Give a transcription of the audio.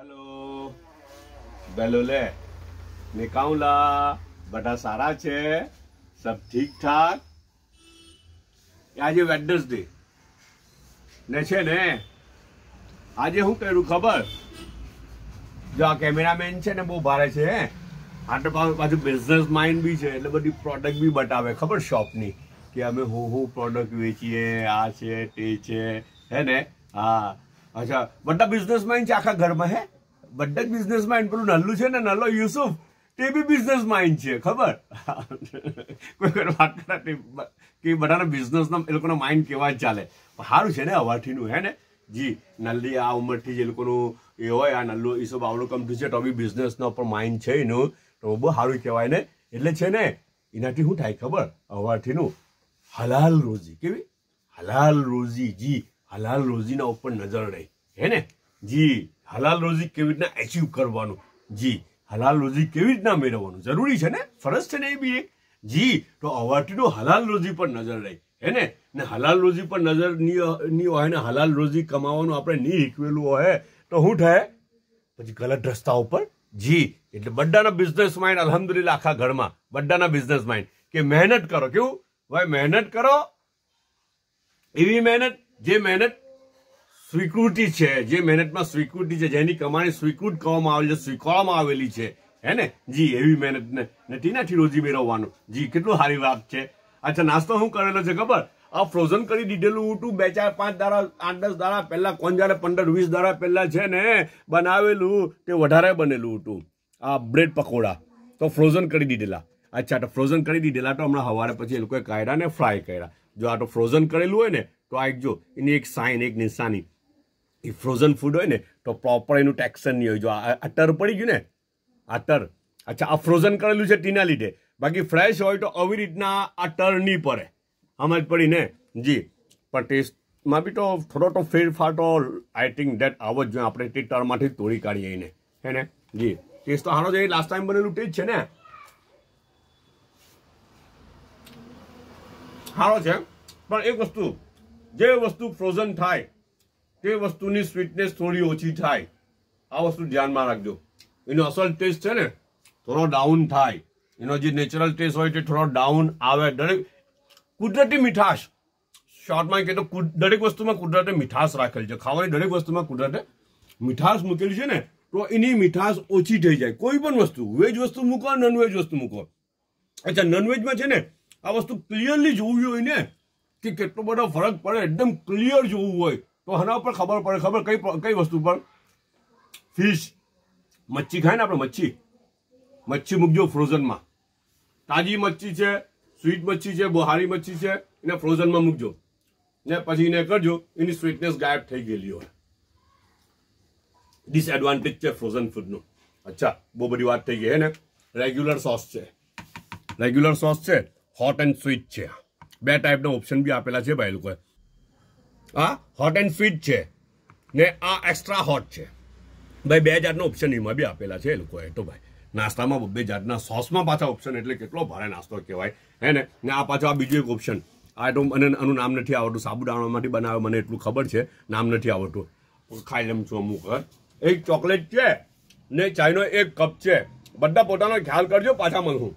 hello વેલો લે નિકાઉલા બધા સારા છે સબ ઠીક ઠાક આજે વેડનેસડે ને છે ને આજે શું કર્યું ખબર જો આ કેમેરામેન છે ને બહુ ભારે છે આટલે પાછું બિઝનેસ માઇન્ડ બી છે એટલે બધી પ્રોડક્ટ બી બતાવે ખબર શોપની કે અમે હું હું પ્રોડક્ટ વેચીએ આ છે તે છે હે ને હા અચ્છા બધા બિઝનેસમાઇન્ડ છે આખા ઘરમાં હે બધા જ બિઝનેસમાઇન્ડ પેલું નલ્લું છે ને નલ્લો યુસુફ તે બી બિઝનેસ માઇન્ડ છે ખબર કોઈ કોઈ વાત કરે કે બધાના બિઝનેસના એ લોકોના માઇન્ડ કેવા જ ચાલે સારું છે ને અવાઠીનું હે ને જી નલ્લી આ ઉંમરથી જે લોકોનું એ હોય આ નલ્લું એ ઈસબ આવડું કમતું છે તો બી બિઝનેસનો પણ માઇન્ડ છે એનું તો બહુ સારું કહેવાય ને એટલે છે ને એનાથી શું થાય ખબર અવારથીનું હલાલ રોજી કેવી હલાલ રોજી જી હલાલ રોજીના ઉપર નજર રહી હે ને જી હલાલ રોજી કેવી રીતના એચીવ કરવાનું જી હલાલ રોજી કેવી રીતના મેળવવાનું જરૂરી છે ને ફરજ છે ને એ બી એક જી તો અવાટીનો હલાલ રોજી પર નજર રહી હે ને ને હલાલ રોજી પર નજર ની હોય ને હલાલ રોજી કમાવાનું આપણે નહીં શીખવેલું હોય તો શું થાય પછી ગલત રસ્તા ઉપર જી એટલે બધાના બિઝનેસ માઇન્ડ અલહમદુલિલ્લા આખા ઘરમાં બધાના બિઝનેસ માઇન્ડ કે મહેનત કરો કેવું ભાઈ મહેનત કરો એવી મહેનત જે મહેનત સ્વીકૃતિ છે જે મહેનતમાં સ્વીકૃતિ છે જેની કમાણી સ્વીકૃત કરવામાં આવેલી છે સ્વીકારવામાં આવેલી છે હેને જી એવી મહેનતને નથી નથી રોજી મેળવવાનું જી કેટલું સારી વાત છે અચ્છા નાસ્તો શું કરેલો છે ખબર આ ફ્રોઝન કરી દીધેલું ઊટું બે ચાર પાંચ દાડા આઠ દસ દાડા પહેલાં કોણ જાણે પંદર વીસ દાડા પહેલાં છે ને બનાવેલું તે વધારે બનેલું ઊટું આ બ્રેડ પકોડા તો ફ્રોઝન કરી દીધેલા અચ્છા તો ફ્રોઝન કરી દીધેલા તો હમણાં સવારે પછી એ લોકોએ કાઢ્યા ને ફ્રાય કર્યા જો આ તો ફ્રોઝન કરેલું હોય ને તો આ જો એની એક સાઇન એક નિશાની એ ફ્રોઝન ફૂડ હોય ને તો પ્રોપર એનું ટેક્સન નહીં હોય જો આ ટર પડી ગયું ને આ ટર અચ્છા આ ફ્રોઝન કરેલું છે ટીના લીધે બાકી ફ્રેશ હોય તો આવી રીતના આ ટર નહીં પડે આમાં જ પડીને જી પણ ટેસ્ટમાં બી તો થોડો તો ફેરફાર તો આઈ થિંક દેટ આવો જ જોઈએ આપણે તે ટરમાંથી તોડી કાઢીએ એને હે ને જી ટેસ્ટ તો સારો છે એ લાસ્ટ ટાઈમ બનેલું ટેસ્ટ છે ને સારો છે પણ એક વસ્તુ જે વસ્તુ ફ્રોઝન થાય તે વસ્તુની સ્વીટનેસ થોડી ઓછી થાય આ વસ્તુ ધ્યાનમાં રાખજો એનો અસલ ટેસ્ટ છે ને થોડો ડાઉન થાય એનો જે નેચરલ ટેસ્ટ હોય તે થોડો ડાઉન આવે દરેક કુદરતી મીઠાશ શોર્ટમાં કહે તો દરેક વસ્તુમાં કુદરતે મીઠાશ રાખેલી છે ખાવાની દરેક વસ્તુમાં કુદરતે મીઠાશ મૂકેલી છે ને તો એની મીઠાશ ઓછી થઈ જાય કોઈ પણ વસ્તુ વેજ વસ્તુ મૂકો નોનવેજ વસ્તુ મૂકો અચ્છા નોનવેજમાં છે ને આ વસ્તુ ક્લિયરલી જોવી હોય ને કે કેટલો બધો ફરક પડે એકદમ ક્લિયર જોવું હોય તો આના પર ખબર પડે ખબર કઈ કઈ વસ્તુ પર ફિશ મચ્છી ખાય ને આપણે મચ્છી મચ્છી મૂકજો ફ્રોઝનમાં તાજી મચ્છી છે સ્વીટ મચ્છી છે બોહારી મચ્છી છે એને ફ્રોઝનમાં મૂકજો ને પછી એને કરજો એની સ્વીટનેસ ગાયબ થઈ ગયેલી હોય ડિસએડવાન્ટેજ છે ફ્રોઝન ફૂડનું અચ્છા બહુ બધી વાત થઈ ગઈ હે ને રેગ્યુલર સોસ છે રેગ્યુલર સોસ છે હોટ એન્ડ સ્વીટ છે બે ટાઈપના ઓપ્શન બી આપેલા છે ભાઈ લોકોએ આ હોટ એન્ડ ફીટ છે ને આ એક્સ્ટ્રા હોટ છે ભાઈ બે જાતના ઓપ્શન એમાં બી આપેલા છે એ લોકોએ તો ભાઈ નાસ્તામાં બબે જાતના સોસમાં પાછા ઓપ્શન એટલે કેટલો ભારે નાસ્તો કહેવાય હે ને ને આ પાછો આ બીજું એક ઓપ્શન આ તો મને આનું નામ નથી આવડતું સાબુદાણામાંથી બનાવે મને એટલું ખબર છે નામ નથી આવડતું ખાઈ લેમ છું અમુક એક ચોકલેટ છે ને ચાઈનો એક કપ છે બધા પોતાનો ખ્યાલ કરજો પાછા મળું